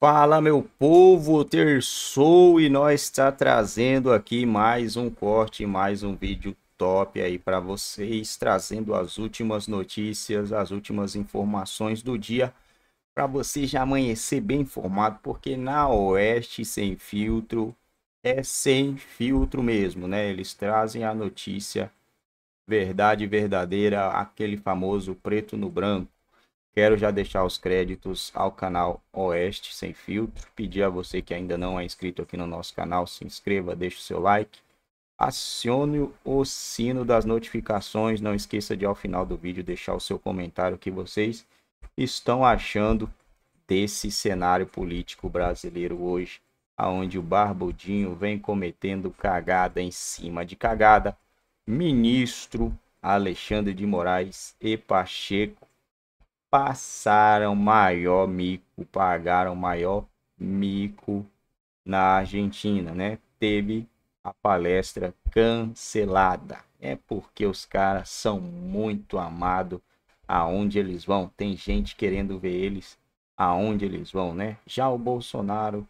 Fala meu povo, Terçou e nós está trazendo aqui mais um corte, mais um vídeo top aí para vocês, trazendo as últimas notícias, as últimas informações do dia para você já amanhecer bem informado, porque na Oeste sem filtro é sem filtro mesmo, né? Eles trazem a notícia verdade verdadeira, aquele famoso preto no branco. Quero já deixar os créditos ao canal Oeste Sem Filtro. Pedir a você que ainda não é inscrito aqui no nosso canal, se inscreva, deixe o seu like. Acione o sino das notificações. Não esqueça de, ao final do vídeo, deixar o seu comentário o que vocês estão achando desse cenário político brasileiro hoje, aonde o Barbudinho vem cometendo cagada em cima de cagada. Ministro Alexandre de Moraes e Pacheco passaram maior mico, pagaram maior mico na Argentina, né? Teve a palestra cancelada. É porque os caras são muito amados aonde eles vão. Tem gente querendo ver eles aonde eles vão, né? Já o Bolsonaro,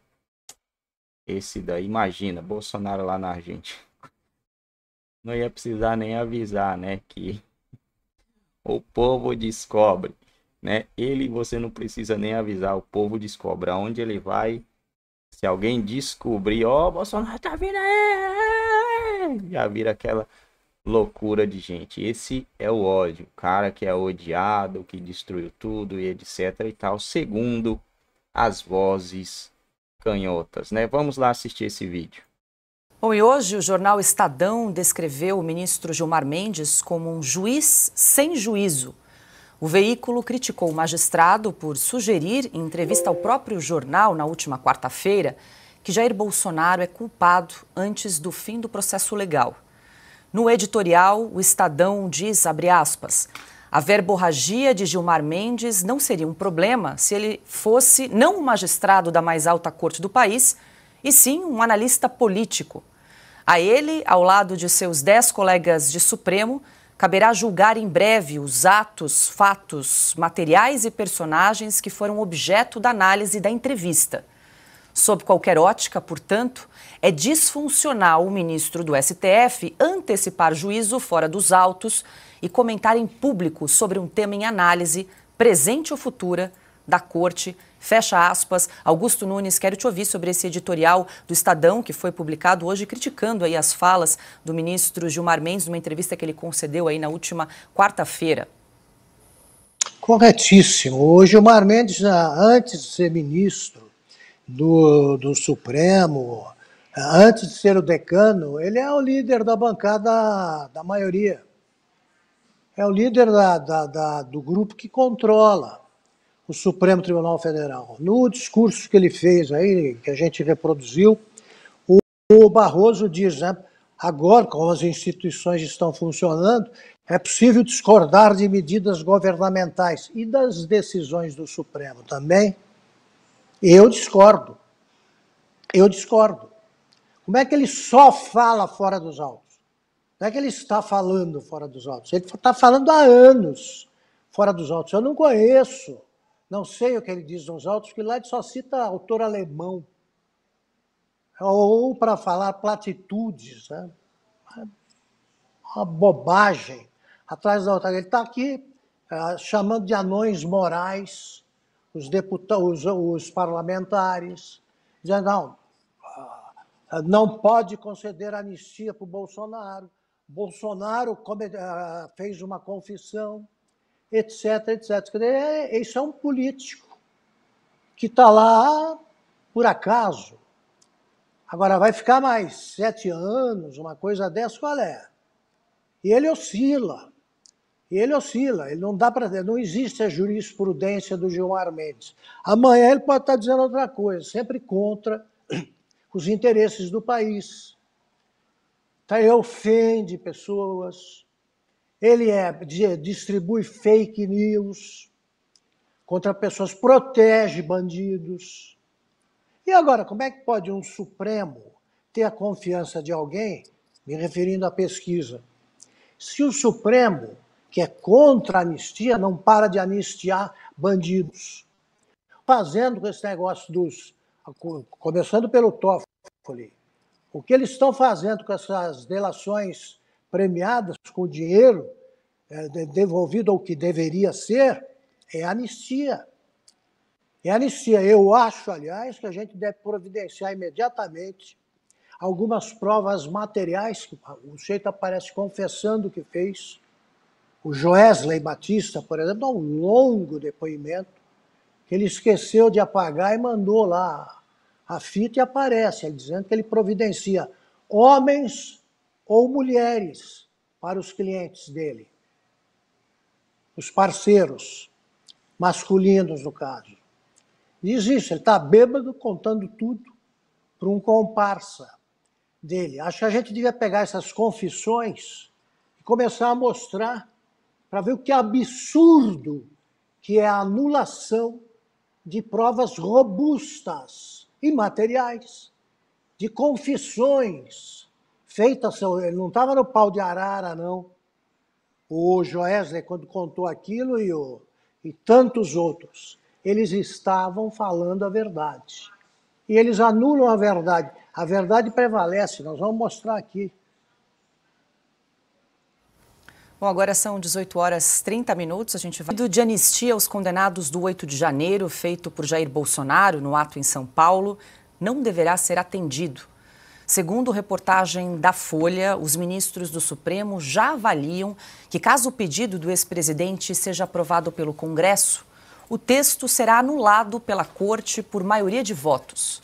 esse daí, imagina, Bolsonaro lá na Argentina. Não ia precisar nem avisar, né? Que o povo descobre né? Ele você não precisa nem avisar, o povo descobre aonde ele vai. Se alguém descobrir, ó, oh, Bolsonaro tá vindo aí, já vira aquela loucura de gente. Esse é o ódio, o cara que é odiado, que destruiu tudo e etc e tal, segundo as vozes canhotas, né? Vamos lá assistir esse vídeo. Bom, e hoje o jornal Estadão descreveu o ministro Gilmar Mendes como um juiz sem juízo. O veículo criticou o magistrado por sugerir, em entrevista ao próprio jornal na última quarta-feira, que Jair Bolsonaro é culpado antes do fim do processo legal. No editorial, o Estadão diz, abre aspas, a verborragia de Gilmar Mendes não seria um problema se ele fosse não um magistrado da mais alta corte do país, e sim um analista político. A ele, ao lado de seus dez colegas de Supremo, Caberá julgar em breve os atos, fatos, materiais e personagens que foram objeto da análise da entrevista. Sob qualquer ótica, portanto, é disfuncional o ministro do STF antecipar juízo fora dos autos e comentar em público sobre um tema em análise, presente ou futura, da Corte. Fecha aspas. Augusto Nunes, quero te ouvir sobre esse editorial do Estadão que foi publicado hoje criticando aí as falas do ministro Gilmar Mendes numa entrevista que ele concedeu aí na última quarta-feira. Corretíssimo. O Gilmar Mendes, ah, antes de ser ministro do, do Supremo, ah, antes de ser o decano, ele é o líder da bancada da maioria. É o líder da, da, da do grupo que controla o Supremo Tribunal Federal. No discurso que ele fez aí, que a gente reproduziu, o, o Barroso diz, né, agora, como as instituições estão funcionando, é possível discordar de medidas governamentais e das decisões do Supremo também. Eu discordo. Eu discordo. Como é que ele só fala fora dos autos? como é que ele está falando fora dos autos. Ele está falando há anos fora dos autos. Eu não conheço não sei o que ele diz nos autos, que ele só cita autor alemão. Ou para falar platitudes, né? uma bobagem atrás da outra. Ele está aqui uh, chamando de anões morais os deputados, os, os parlamentares, dizendo não, uh, não pode conceder anistia para o Bolsonaro. Bolsonaro come, uh, fez uma confissão etc, etc. É, é, isso é um político que está lá por acaso. Agora, vai ficar mais sete anos, uma coisa dessa, qual é? E ele oscila. E ele oscila, ele não dá para. Não existe a jurisprudência do Gilmar Mendes. Amanhã ele pode estar tá dizendo outra coisa, sempre contra os interesses do país. Então, ele ofende pessoas, ele é, distribui fake news contra pessoas, protege bandidos. E agora, como é que pode um Supremo ter a confiança de alguém, me referindo à pesquisa, se o Supremo, que é contra a anistia, não para de anistiar bandidos, fazendo com esse negócio dos. começando pelo Toffoli, o que eles estão fazendo com essas delações premiadas com o dinheiro é, devolvido ao que deveria ser, é anistia. É anistia. Eu acho, aliás, que a gente deve providenciar imediatamente algumas provas materiais, que o sujeito aparece confessando o que fez. O Joesley Batista, por exemplo, dá um longo depoimento que ele esqueceu de apagar e mandou lá a fita e aparece, dizendo que ele providencia homens ou mulheres para os clientes dele, os parceiros, masculinos no caso. Diz isso, ele está bêbado contando tudo para um comparsa dele. Acho que a gente devia pegar essas confissões e começar a mostrar para ver o que absurdo que é a anulação de provas robustas e materiais, de confissões feita Ele não estava no pau de arara, não. O Joesley, quando contou aquilo, e, o, e tantos outros, eles estavam falando a verdade. E eles anulam a verdade. A verdade prevalece, nós vamos mostrar aqui. Bom, agora são 18 horas 30 minutos. A gente vai do de anistia aos condenados do 8 de janeiro, feito por Jair Bolsonaro no ato em São Paulo, não deverá ser atendido. Segundo reportagem da Folha, os ministros do Supremo já avaliam que, caso o pedido do ex-presidente seja aprovado pelo Congresso, o texto será anulado pela Corte por maioria de votos.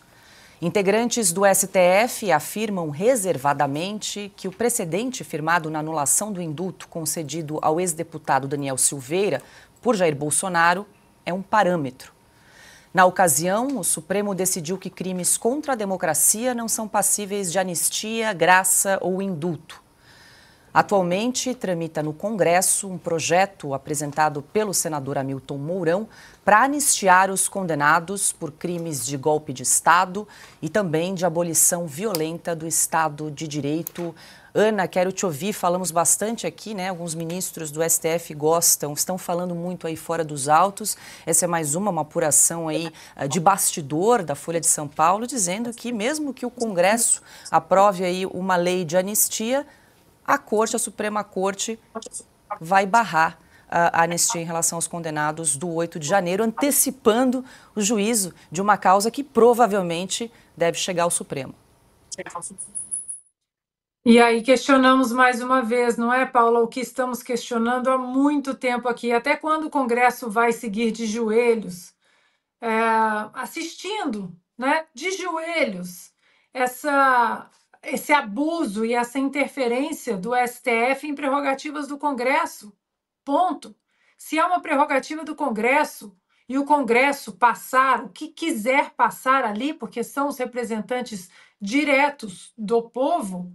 Integrantes do STF afirmam reservadamente que o precedente firmado na anulação do indulto concedido ao ex-deputado Daniel Silveira por Jair Bolsonaro é um parâmetro. Na ocasião, o Supremo decidiu que crimes contra a democracia não são passíveis de anistia, graça ou indulto. Atualmente, tramita no Congresso um projeto apresentado pelo senador Hamilton Mourão para anistiar os condenados por crimes de golpe de Estado e também de abolição violenta do Estado de Direito. Ana, quero te ouvir. Falamos bastante aqui, né? Alguns ministros do STF gostam, estão falando muito aí fora dos autos. Essa é mais uma, uma apuração aí eh, de bastidor da Folha de São Paulo, dizendo que mesmo que o Congresso aprove aí uma lei de anistia, a Corte, a Suprema Corte, vai barrar a anistia em relação aos condenados do 8 de janeiro, antecipando o juízo de uma causa que provavelmente deve chegar ao Supremo. E aí questionamos mais uma vez, não é, Paula? O que estamos questionando há muito tempo aqui. Até quando o Congresso vai seguir de joelhos, é, assistindo, né, de joelhos, essa esse abuso e essa interferência do STF em prerrogativas do Congresso. Ponto. Se é uma prerrogativa do Congresso e o Congresso passar o que quiser passar ali, porque são os representantes diretos do povo,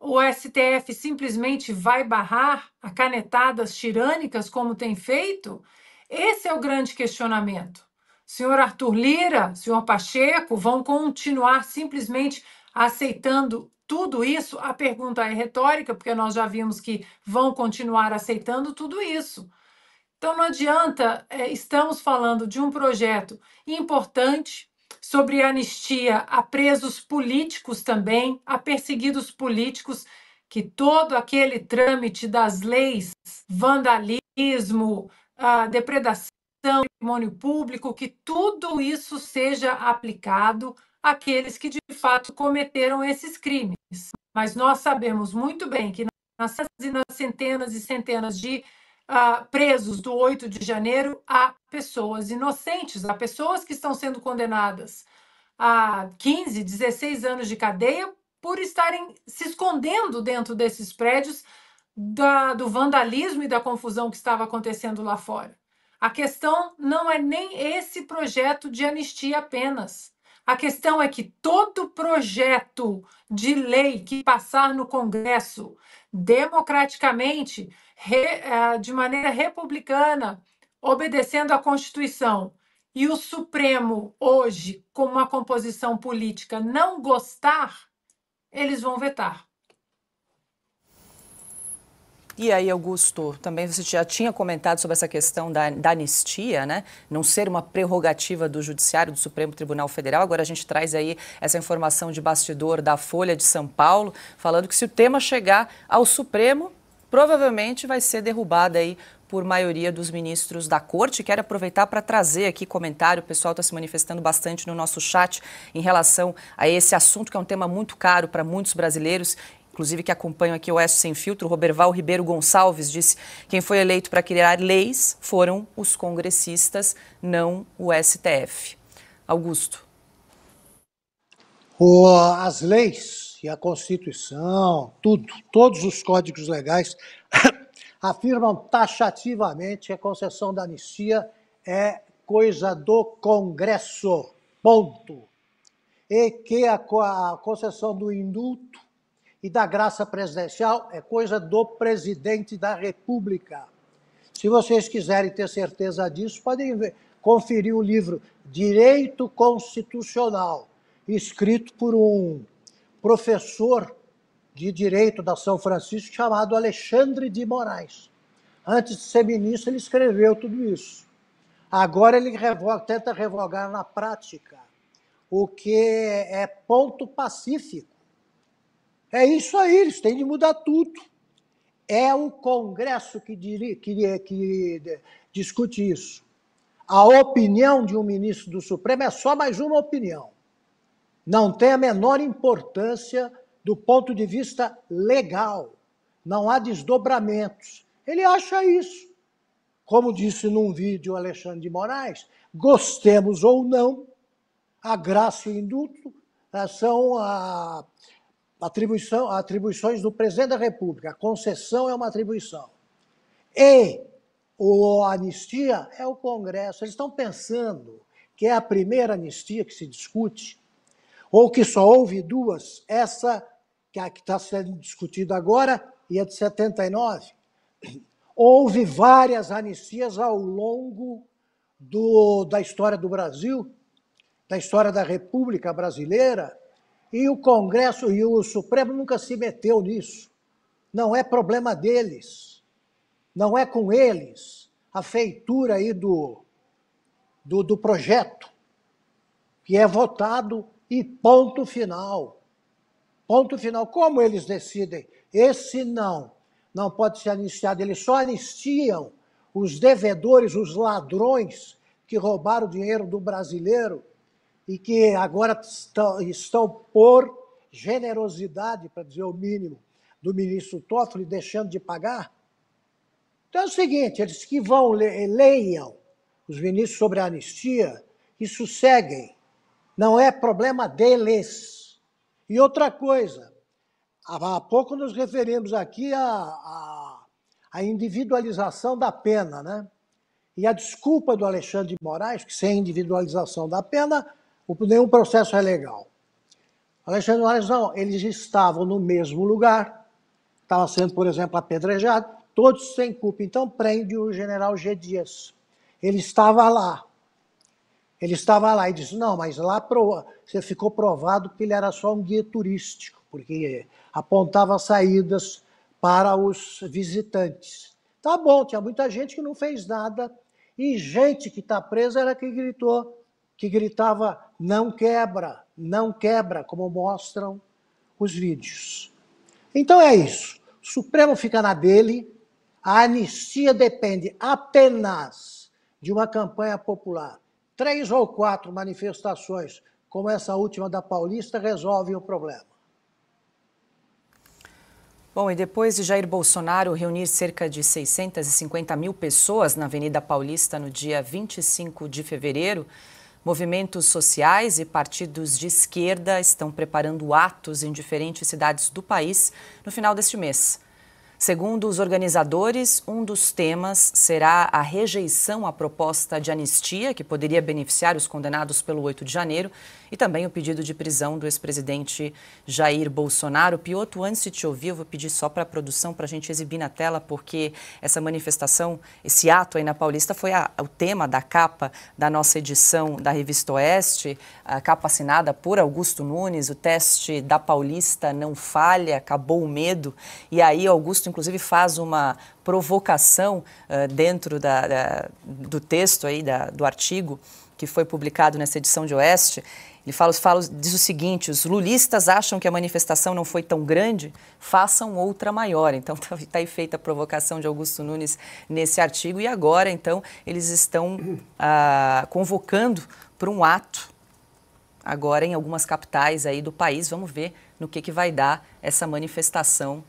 o STF simplesmente vai barrar a canetadas tirânicas como tem feito? Esse é o grande questionamento senhor Arthur Lira, senhor Pacheco, vão continuar simplesmente aceitando tudo isso? A pergunta é retórica, porque nós já vimos que vão continuar aceitando tudo isso. Então não adianta, é, estamos falando de um projeto importante sobre anistia a presos políticos também, a perseguidos políticos, que todo aquele trâmite das leis, vandalismo, ah, depredação patrimônio público, que tudo isso seja aplicado àqueles que de fato cometeram esses crimes. Mas nós sabemos muito bem que nas centenas e centenas de uh, presos do 8 de janeiro há pessoas inocentes, há pessoas que estão sendo condenadas a 15, 16 anos de cadeia por estarem se escondendo dentro desses prédios da, do vandalismo e da confusão que estava acontecendo lá fora. A questão não é nem esse projeto de anistia apenas. A questão é que todo projeto de lei que passar no Congresso democraticamente, re, eh, de maneira republicana, obedecendo à Constituição, e o Supremo hoje, com uma composição política, não gostar, eles vão vetar. E aí, Augusto, também você já tinha comentado sobre essa questão da, da anistia, né? Não ser uma prerrogativa do Judiciário, do Supremo Tribunal Federal. Agora a gente traz aí essa informação de bastidor da Folha de São Paulo, falando que se o tema chegar ao Supremo, provavelmente vai ser derrubada aí por maioria dos ministros da corte. Quero aproveitar para trazer aqui comentário. O pessoal está se manifestando bastante no nosso chat em relação a esse assunto, que é um tema muito caro para muitos brasileiros inclusive que acompanham aqui o S Sem Filtro, Roberval Ribeiro Gonçalves disse quem foi eleito para criar leis foram os congressistas, não o STF. Augusto. as leis e a Constituição, tudo, todos os códigos legais afirmam taxativamente que a concessão da anistia é coisa do Congresso, ponto. E que a, a concessão do indulto e da graça presidencial é coisa do presidente da República. Se vocês quiserem ter certeza disso, podem ver, conferir o livro Direito Constitucional, escrito por um professor de direito da São Francisco chamado Alexandre de Moraes. Antes de ser ministro, ele escreveu tudo isso. Agora ele revoga, tenta revogar na prática o que é ponto pacífico é isso aí, eles têm de mudar tudo. É o Congresso que, diri, que, eh, que eh, discute isso. A opinião de um ministro do Supremo é só mais uma opinião. Não tem a menor importância do ponto de vista legal. Não há desdobramentos. Ele acha isso. Como disse num vídeo Alexandre de Moraes, gostemos ou não, a graça e o indulto eh, são a, Atribuição, atribuições do presidente da República. A concessão é uma atribuição. E o anistia é o Congresso. Eles estão pensando que é a primeira anistia que se discute, ou que só houve duas, essa que é está sendo discutida agora e a de 79. Houve várias anistias ao longo do, da história do Brasil, da história da República Brasileira, e o Congresso e o Supremo nunca se meteu nisso. Não é problema deles. Não é com eles a feitura aí do, do, do projeto, que é votado e ponto final. Ponto final. Como eles decidem? Esse não. Não pode ser anistiado. Eles só anistiam os devedores, os ladrões que roubaram o dinheiro do brasileiro e que agora estão, por generosidade, para dizer o mínimo, do ministro Toffoli deixando de pagar? Então é o seguinte, eles que vão, leiam os ministros sobre a anistia e sosseguem. Não é problema deles. E outra coisa, há pouco nos referimos aqui à, a à individualização da pena, né? E a desculpa do Alexandre de Moraes, que sem individualização da pena, nenhum processo é legal. Alexandre Moraes, não, eles estavam no mesmo lugar, estava sendo, por exemplo, apedrejado, todos sem culpa. Então prende o general G. Dias. Ele estava lá. Ele estava lá e disse, não, mas lá prov... você ficou provado que ele era só um guia turístico, porque apontava saídas para os visitantes. Tá bom, tinha muita gente que não fez nada, e gente que está presa era que gritou, que gritava não quebra, não quebra, como mostram os vídeos. Então é isso. O Supremo fica na dele, a anistia depende apenas de uma campanha popular. Três ou quatro manifestações, como essa última da Paulista, resolvem o problema. Bom, e depois de Jair Bolsonaro reunir cerca de 650 mil pessoas na Avenida Paulista no dia 25 de fevereiro, Movimentos sociais e partidos de esquerda estão preparando atos em diferentes cidades do país no final deste mês. Segundo os organizadores, um dos temas será a rejeição à proposta de anistia, que poderia beneficiar os condenados pelo 8 de janeiro, e também o pedido de prisão do ex-presidente Jair Bolsonaro. Pioto, antes de te ouvir, eu vou pedir só para a produção, para a gente exibir na tela, porque essa manifestação, esse ato aí na Paulista foi a, o tema da capa da nossa edição da Revista Oeste, a capa assinada por Augusto Nunes, o teste da Paulista não falha, acabou o medo, e aí Augusto inclusive, faz uma provocação uh, dentro da, da, do texto aí, da, do artigo que foi publicado nessa edição de Oeste. Ele fala, fala, diz o seguinte: os lulistas acham que a manifestação não foi tão grande, façam outra maior. Então está tá aí feita a provocação de Augusto Nunes nesse artigo. E agora, então, eles estão ah, convocando para um ato agora em algumas capitais aí do país. Vamos ver no que, que vai dar essa manifestação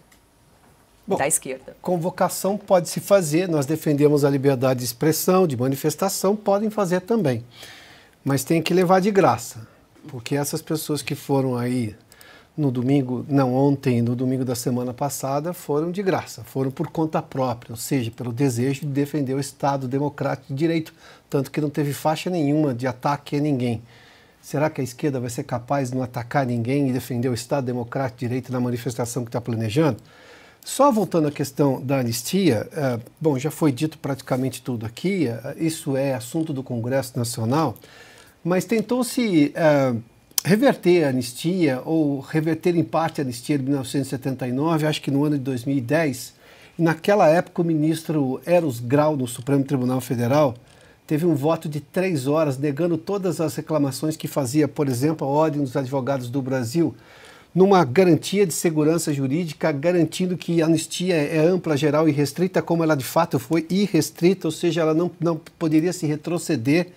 Bom, da esquerda. Convocação pode se fazer, nós defendemos a liberdade de expressão, de manifestação, podem fazer também. Mas tem que levar de graça, porque essas pessoas que foram aí no domingo, não ontem, no domingo da semana passada, foram de graça, foram por conta própria, ou seja, pelo desejo de defender o Estado democrático de direito, tanto que não teve faixa nenhuma de ataque a ninguém. Será que a esquerda vai ser capaz de não atacar ninguém e defender o Estado democrático de direito na manifestação que está planejando? Só voltando à questão da anistia, é, bom, já foi dito praticamente tudo aqui, é, isso é assunto do Congresso Nacional, mas tentou-se é, reverter a anistia, ou reverter em parte a anistia de 1979, acho que no ano de 2010. Naquela época, o ministro Eros Grau, do Supremo Tribunal Federal, teve um voto de três horas negando todas as reclamações que fazia, por exemplo, a Ordem dos Advogados do Brasil numa garantia de segurança jurídica, garantindo que a anistia é ampla, geral e restrita, como ela de fato foi irrestrita, ou seja, ela não, não poderia se retroceder.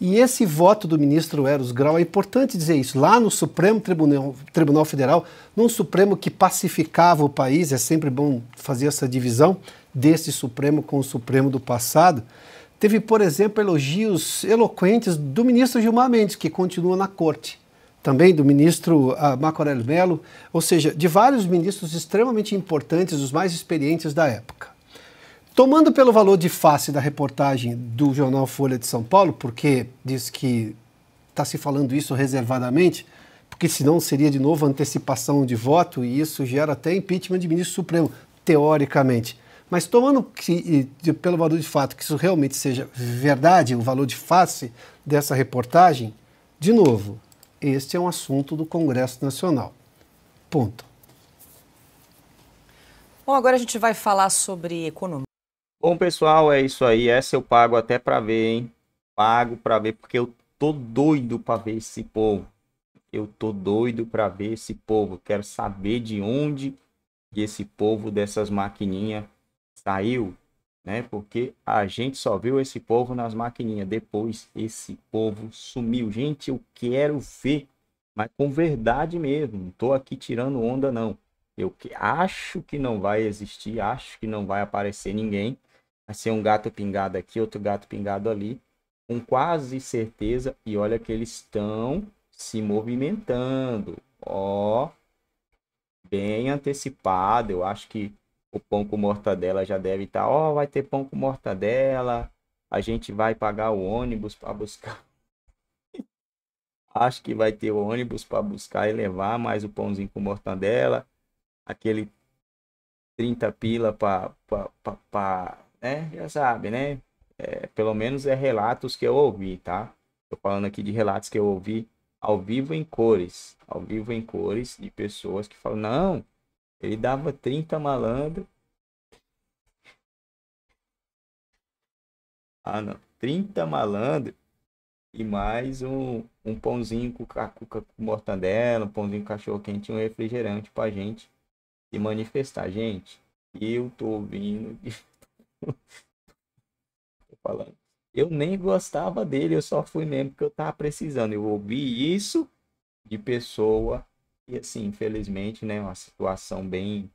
E esse voto do ministro Eros Grau, é importante dizer isso, lá no Supremo Tribunal, Tribunal Federal, num Supremo que pacificava o país, é sempre bom fazer essa divisão desse Supremo com o Supremo do passado, teve, por exemplo, elogios eloquentes do ministro Gilmar Mendes, que continua na corte também do ministro uh, Marco Aurélio Mello, ou seja, de vários ministros extremamente importantes, os mais experientes da época. Tomando pelo valor de face da reportagem do jornal Folha de São Paulo, porque diz que está se falando isso reservadamente, porque senão seria de novo antecipação de voto e isso gera até impeachment de ministro supremo, teoricamente. Mas tomando que, de, pelo valor de fato que isso realmente seja verdade, o valor de face dessa reportagem, de novo, este é um assunto do Congresso Nacional. Ponto. Bom, agora a gente vai falar sobre economia. Bom, pessoal, é isso aí. Essa eu pago até para ver, hein? Pago para ver porque eu tô doido para ver esse povo. Eu tô doido para ver esse povo. Quero saber de onde esse povo dessas maquininhas saiu né? Porque a gente só viu esse povo nas maquininhas. Depois esse povo sumiu. Gente, eu quero ver, mas com verdade mesmo. Não aqui tirando onda, não. Eu que acho que não vai existir, acho que não vai aparecer ninguém. Vai ser um gato pingado aqui, outro gato pingado ali. Com quase certeza. E olha que eles estão se movimentando. Ó. Bem antecipado. Eu acho que o pão com mortadela já deve estar, tá, ó, oh, vai ter pão com mortadela, a gente vai pagar o ônibus para buscar. Acho que vai ter o ônibus para buscar e levar mais o pãozinho com mortadela, aquele 30 pila para, né? Já sabe, né? É, pelo menos é relatos que eu ouvi, tá? Tô falando aqui de relatos que eu ouvi ao vivo em cores, ao vivo em cores de pessoas que falam: "Não, ele dava 30 malandro. Ah, não. 30 malandro e mais um, um pãozinho com cacuca com mortadela, um pãozinho com cachorro quente e um refrigerante pra gente se manifestar. Gente, eu tô ouvindo. tô falando. Eu nem gostava dele, eu só fui mesmo porque eu tava precisando. Eu ouvi isso de pessoa e assim, infelizmente, né, uma situação bem,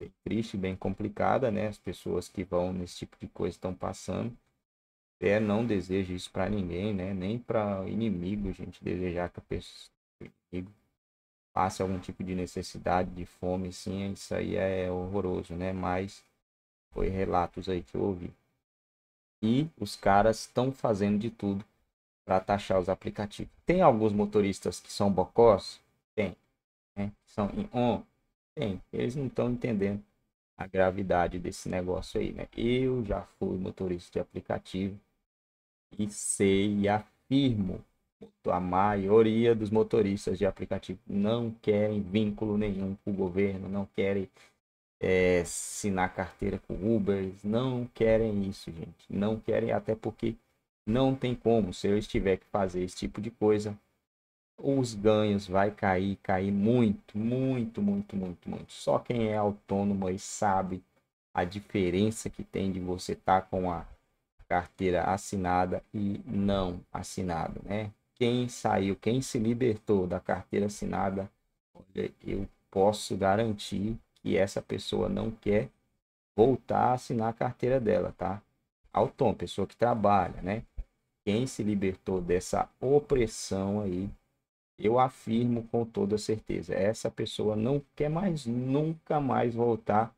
bem triste, bem complicada, né? As pessoas que vão nesse tipo de coisa estão passando. É, não desejo isso para ninguém, né? Nem para inimigo, gente, desejar que a pessoa, inimigo passe algum tipo de necessidade, de fome, sim, isso aí é horroroso, né? Mas foi relatos aí que eu ouvi. E os caras estão fazendo de tudo para taxar os aplicativos. Tem alguns motoristas que são bocós, né? São em on. eles não estão entendendo a gravidade desse negócio aí, né? Eu já fui motorista de aplicativo e sei e afirmo a maioria dos motoristas de aplicativo não querem vínculo nenhum com o governo, não querem é, assinar carteira com Uber, não querem isso, gente. Não querem, até porque não tem como. Se eu estiver que fazer esse tipo de coisa, os ganhos vai cair, cair muito, muito, muito, muito, muito. Só quem é autônomo aí sabe a diferença que tem de você estar tá com a carteira assinada e não assinada, né? Quem saiu, quem se libertou da carteira assinada, eu posso garantir que essa pessoa não quer voltar a assinar a carteira dela, tá? Autônomo, pessoa que trabalha, né? Quem se libertou dessa opressão aí eu afirmo com toda certeza, essa pessoa não quer mais nunca mais voltar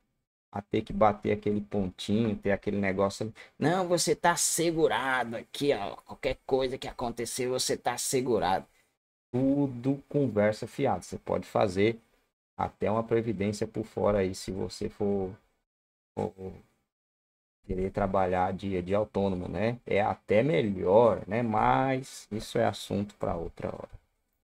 a ter que bater aquele pontinho, ter aquele negócio. Não, você tá segurado aqui, ó. Qualquer coisa que acontecer, você tá segurado. Tudo conversa fiada. Você pode fazer até uma previdência por fora aí, se você for, for querer trabalhar dia de autônomo, né? É até melhor, né? Mas isso é assunto para outra hora.